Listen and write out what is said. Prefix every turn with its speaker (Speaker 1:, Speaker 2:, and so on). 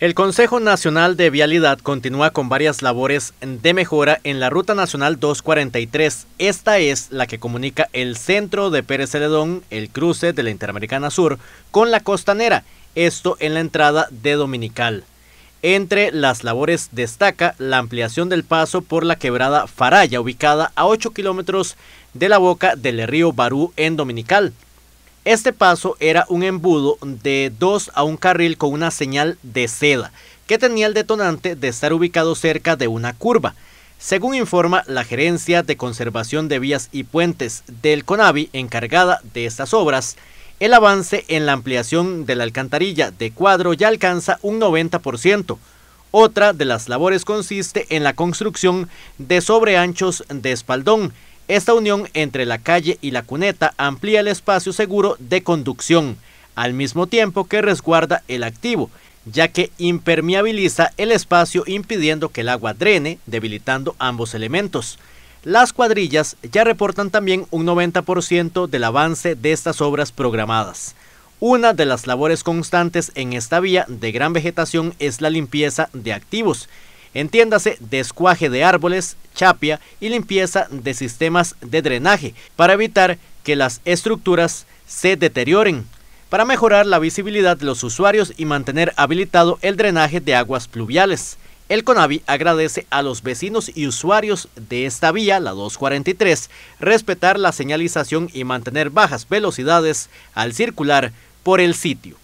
Speaker 1: El Consejo Nacional de Vialidad continúa con varias labores de mejora en la Ruta Nacional 243. Esta es la que comunica el centro de Pérez Celedón, el cruce de la Interamericana Sur, con la costanera, esto en la entrada de Dominical. Entre las labores destaca la ampliación del paso por la quebrada Faraya, ubicada a 8 kilómetros de la boca del río Barú en Dominical. Este paso era un embudo de dos a un carril con una señal de seda, que tenía el detonante de estar ubicado cerca de una curva. Según informa la Gerencia de Conservación de Vías y Puentes del CONAVI encargada de estas obras, el avance en la ampliación de la alcantarilla de cuadro ya alcanza un 90%. Otra de las labores consiste en la construcción de sobreanchos de espaldón, esta unión entre la calle y la cuneta amplía el espacio seguro de conducción, al mismo tiempo que resguarda el activo, ya que impermeabiliza el espacio impidiendo que el agua drene, debilitando ambos elementos. Las cuadrillas ya reportan también un 90% del avance de estas obras programadas. Una de las labores constantes en esta vía de gran vegetación es la limpieza de activos, entiéndase descuaje de árboles, chapia y limpieza de sistemas de drenaje para evitar que las estructuras se deterioren, para mejorar la visibilidad de los usuarios y mantener habilitado el drenaje de aguas pluviales. El CONAVI agradece a los vecinos y usuarios de esta vía, la 243, respetar la señalización y mantener bajas velocidades al circular por el sitio.